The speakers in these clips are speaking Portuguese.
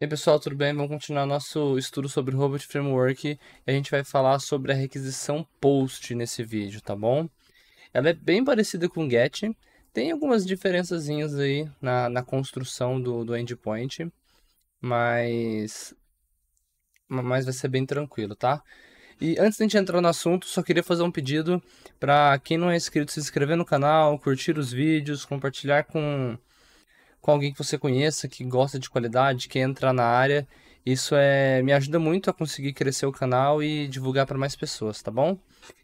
E aí, pessoal, tudo bem? Vamos continuar nosso estudo sobre Robot Framework e a gente vai falar sobre a requisição POST nesse vídeo, tá bom? Ela é bem parecida com GET, tem algumas diferençazinhas aí na, na construção do, do endpoint, mas, mas vai ser bem tranquilo, tá? E antes da gente entrar no assunto, só queria fazer um pedido para quem não é inscrito se inscrever no canal, curtir os vídeos, compartilhar com com alguém que você conheça, que gosta de qualidade, que entra na área. Isso é me ajuda muito a conseguir crescer o canal e divulgar para mais pessoas, tá bom?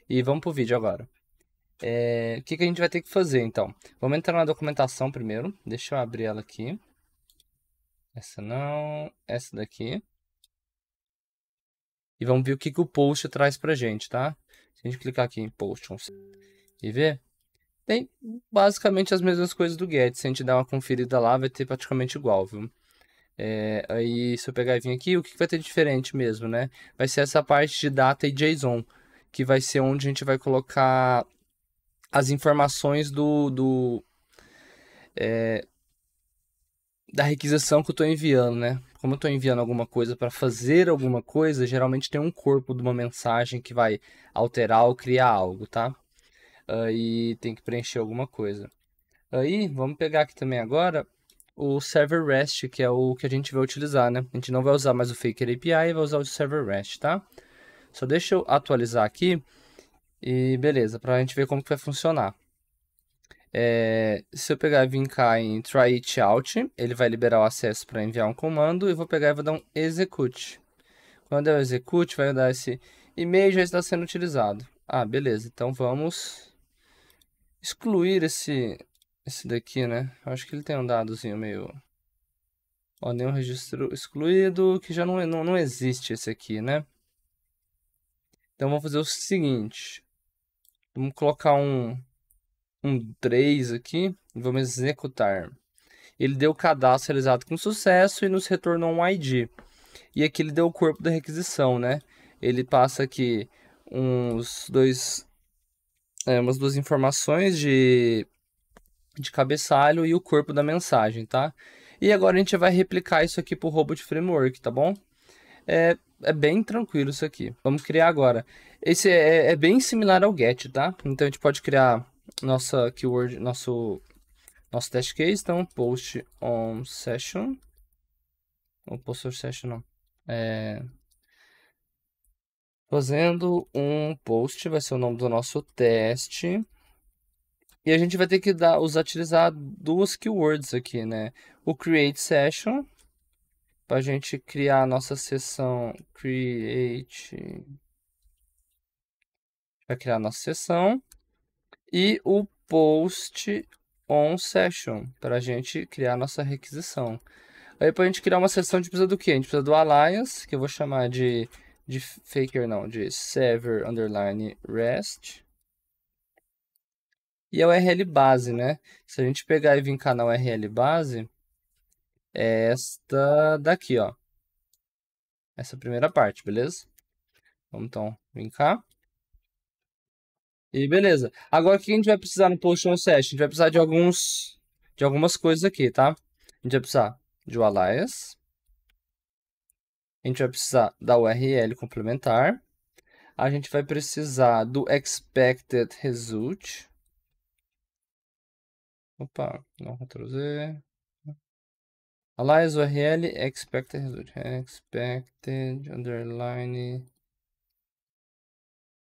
E vamos pro vídeo agora. É, o que, que a gente vai ter que fazer então? Vamos entrar na documentação primeiro. Deixa eu abrir ela aqui. Essa não, essa daqui. E vamos ver o que, que o post traz pra gente, tá? Se a gente clicar aqui em post e ver, tem basicamente as mesmas coisas do GET Se a gente dar uma conferida lá, vai ter praticamente igual, viu? É, aí, se eu pegar e vir aqui, o que vai ter diferente mesmo, né? Vai ser essa parte de data e JSON, que vai ser onde a gente vai colocar as informações do, do é, da requisição que eu estou enviando, né? Como eu estou enviando alguma coisa para fazer alguma coisa, geralmente tem um corpo de uma mensagem que vai alterar ou criar algo, tá? uh, e tem que preencher alguma coisa. Aí, vamos pegar aqui também agora o Server REST, que é o que a gente vai utilizar, né? A gente não vai usar mais o Faker API, vai usar o Server REST, tá? Só deixa eu atualizar aqui e beleza, para a gente ver como que vai funcionar. É, se eu pegar e vir cá em try it out, ele vai liberar o acesso para enviar um comando. E vou pegar e vou dar um execute. Quando eu execute, vai dar esse e-mail já está sendo utilizado. Ah, beleza. Então vamos excluir esse, esse daqui, né? Eu acho que ele tem um dadozinho meio... Ó, nenhum registro excluído, que já não, não, não existe esse aqui, né? Então vamos fazer o seguinte. Vamos colocar um, um 3 aqui e vamos executar. Ele deu o cadastro realizado com sucesso e nos retornou um ID. E aqui ele deu o corpo da requisição, né? Ele passa aqui uns dois é, umas duas informações de, de cabeçalho e o corpo da mensagem, tá? E agora a gente vai replicar isso aqui para o robot framework, tá bom? É, é bem tranquilo isso aqui. Vamos criar agora. Esse é, é, é, bem similar ao get, tá? Então a gente pode criar nossa keyword, nosso nosso test case, então post on session ou post on session não. É, fazendo um post, vai ser o nome do nosso teste. E a gente vai ter que dar, utilizar duas keywords aqui, né? O create session, para a gente criar a nossa sessão create. Vai criar a nossa sessão. E o post on session, para a gente criar a nossa requisição. Aí para a gente criar uma sessão, a gente precisa do que? A gente precisa do alliance que eu vou chamar de de faker não, de server underline rest. E a é URL base, né? Se a gente pegar e cá na URL base, é esta daqui, ó. Essa primeira parte, beleza? Vamos então cá E beleza. Agora o que a gente vai precisar no Potion Session? A gente vai precisar de alguns de algumas coisas aqui, tá? A gente vai precisar de o alias a gente vai precisar da URL complementar, a gente vai precisar do expected result. Opa, não, Ctrl Z. Alias URL expected result. Expected underline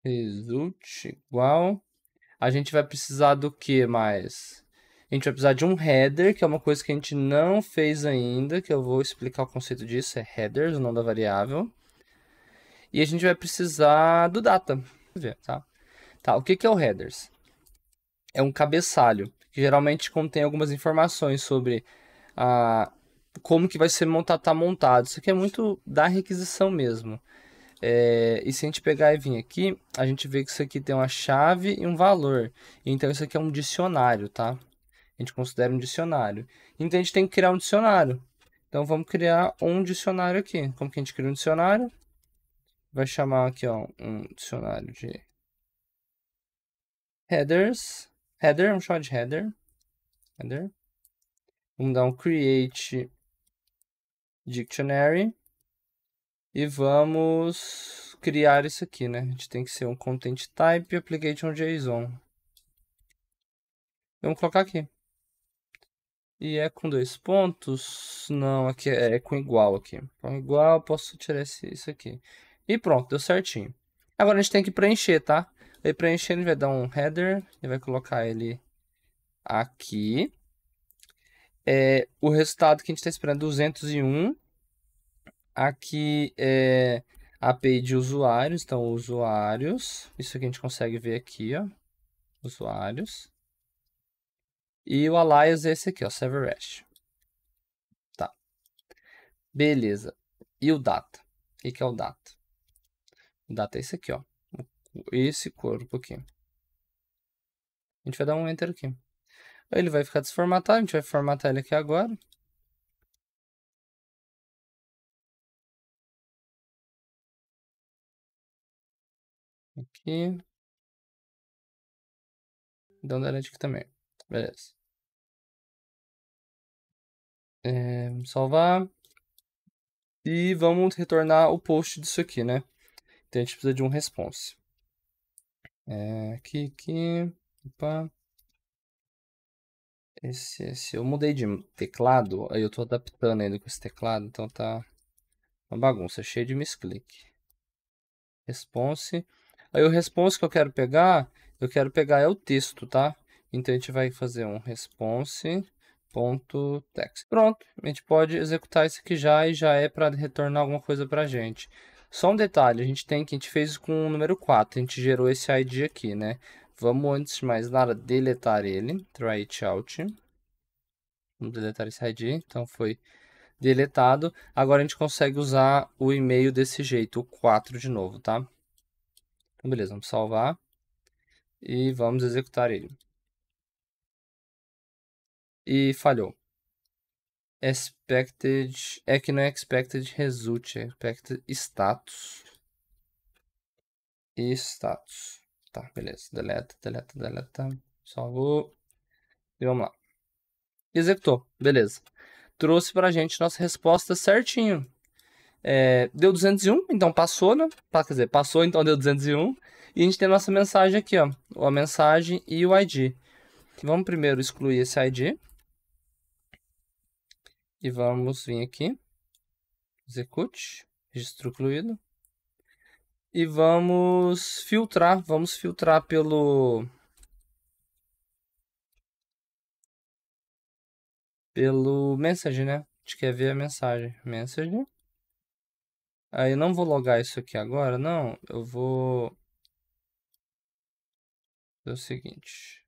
result igual. A gente vai precisar do que mais? a gente vai precisar de um header, que é uma coisa que a gente não fez ainda, que eu vou explicar o conceito disso, é headers, o nome da variável. E a gente vai precisar do data, tá? Tá, o que, que é o headers? É um cabeçalho, que geralmente contém algumas informações sobre a, ah, como que vai ser montado, tá montado. Isso aqui é muito da requisição mesmo. É, e se a gente pegar e vir aqui, a gente vê que isso aqui tem uma chave e um valor. Então isso aqui é um dicionário, tá? a gente considera um dicionário. Então a gente tem que criar um dicionário. Então vamos criar um dicionário aqui. Como que a gente cria um dicionário? Vai chamar aqui ó, um dicionário de headers. Header, vamos chamar de header. Header. Vamos dar um create dictionary. E vamos criar isso aqui, né? A gente tem que ser um content type application JSON. Vamos colocar aqui. E é com dois pontos? Não, aqui é, é com igual aqui. Com igual, posso tirar esse, isso aqui. E pronto, deu certinho. Agora a gente tem que preencher, tá? Aí preenchendo, ele vai dar um header. e vai colocar ele aqui. É, o resultado que a gente está esperando é 201. Aqui é a API de usuários. Então, usuários. Isso aqui a gente consegue ver aqui, ó. Usuários. E o alias é esse aqui, ó, server hash. Tá. Beleza. E o data? O que, que é o data? O data é esse aqui, ó. Esse corpo aqui. A gente vai dar um enter aqui. Ele vai ficar desformatado, a gente vai formatar ele aqui agora. Aqui. Dando um delete aqui também. Beleza. É, salvar. E vamos retornar o post disso aqui, né? Então a gente precisa de um response. É, aqui, aqui. Opa. Esse, esse. Eu mudei de teclado, aí eu tô adaptando ainda com esse teclado, então tá uma bagunça, é cheio de misclick. Response. Aí o response que eu quero pegar, eu quero pegar é o texto, tá? Então a gente vai fazer um response.text. Pronto, a gente pode executar isso aqui já e já é para retornar alguma coisa para a gente. Só um detalhe, a gente tem que a gente fez com o número 4, a gente gerou esse ID aqui, né? Vamos antes de mais nada deletar ele, try it out. Vamos deletar esse ID, então foi deletado. Agora a gente consegue usar o e-mail desse jeito, o 4 de novo, tá? Então beleza, vamos salvar e vamos executar ele e falhou. Expected. É que não é expected result, é expected status. E status. Tá, beleza. Deleta, deleta, deleta. Salvou. E vamos lá. Executou. Beleza. Trouxe pra gente nossa resposta certinho. É, deu 201, então passou, né? Quer dizer, passou, então deu 201. E a gente tem a nossa mensagem aqui, ó. A mensagem e o ID. Vamos primeiro excluir esse ID. E vamos vir aqui, execute, registro incluído. E vamos filtrar, vamos filtrar pelo... Pelo message, né? A gente quer ver a mensagem. Message. Aí eu não vou logar isso aqui agora, não. Eu vou... É o seguinte.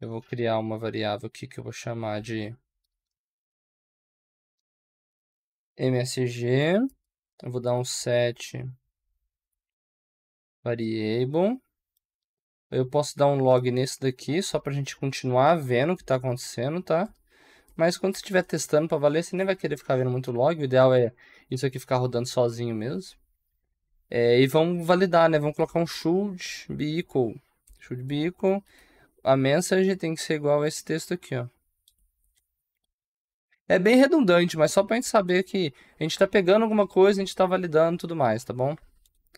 Eu vou criar uma variável aqui que eu vou chamar de msg, eu vou dar um set variable. Eu posso dar um log nesse daqui, só para a gente continuar vendo o que está acontecendo, tá? Mas quando você estiver testando para valer, você nem vai querer ficar vendo muito log. O ideal é isso aqui ficar rodando sozinho mesmo. É, e vamos validar, né? Vamos colocar um should be equal. Should be equal. A message tem que ser igual a esse texto aqui, ó. É bem redundante, mas só pra gente saber que a gente tá pegando alguma coisa, a gente tá validando tudo mais, tá bom?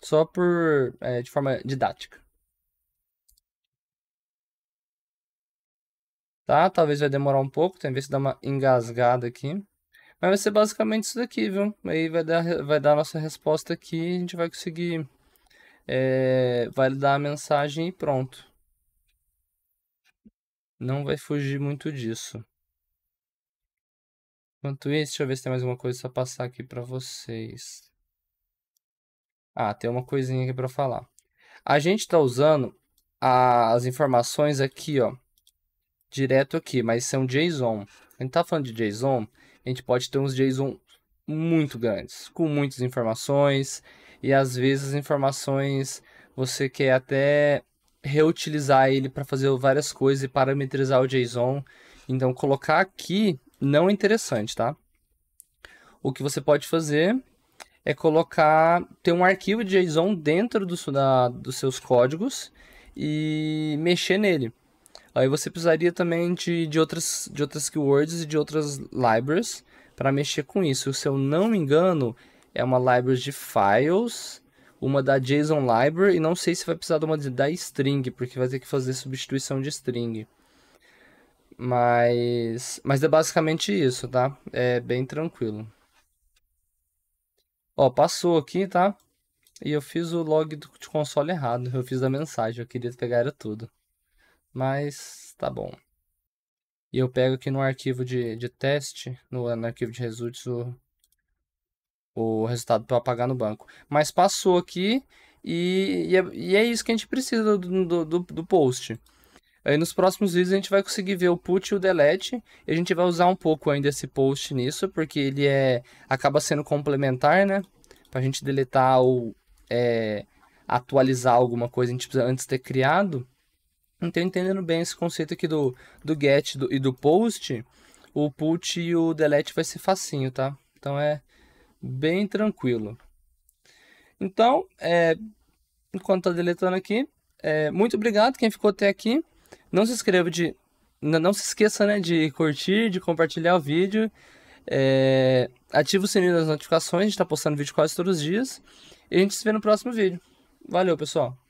Só por. É, de forma didática. Tá? Talvez vai demorar um pouco, tem ver se dá uma engasgada aqui. Mas vai ser basicamente isso daqui, viu? Aí vai dar, vai dar a nossa resposta aqui e a gente vai conseguir é, validar a mensagem e pronto. Não vai fugir muito disso. Enquanto isso, deixa eu ver se tem mais uma coisa pra passar aqui pra vocês. Ah, tem uma coisinha aqui pra falar. A gente tá usando as informações aqui, ó. Direto aqui, mas são JSON. A gente tá falando de JSON, a gente pode ter uns JSON muito grandes, com muitas informações. E às vezes as informações você quer até reutilizar ele para fazer várias coisas e parametrizar o JSON. Então, colocar aqui não é interessante, tá? O que você pode fazer é colocar, ter um arquivo de JSON dentro do, da, dos seus códigos e mexer nele. Aí você precisaria também de, de, outras, de outras keywords e de outras libraries para mexer com isso. Se eu não me engano, é uma library de files, uma da JSON library, e não sei se vai precisar de uma da string, porque vai ter que fazer substituição de string. Mas, mas é basicamente isso, tá? É bem tranquilo. Ó, passou aqui, tá? E eu fiz o log do console errado. Eu fiz a mensagem. Eu queria pegar tudo. Mas tá bom. E eu pego aqui no arquivo de, de teste, no, no arquivo de results, o, o resultado para apagar no banco. Mas passou aqui e, e, é, e é isso que a gente precisa do, do, do, do post. Aí nos próximos vídeos a gente vai conseguir ver o put e o delete, e a gente vai usar um pouco ainda esse post nisso, porque ele é acaba sendo complementar, né? Para a gente deletar ou é, atualizar alguma coisa, a gente precisa antes ter criado. Então, entendendo bem esse conceito aqui do, do get do, e do post, o put e o delete vai ser facinho, tá? Então, é bem tranquilo. Então, é, enquanto tá deletando aqui, é, muito obrigado quem ficou até aqui. Não se inscreva de. Não se esqueça né, de curtir, de compartilhar o vídeo. É... Ativa o sininho das notificações, a gente está postando vídeo quase todos os dias. E a gente se vê no próximo vídeo. Valeu, pessoal!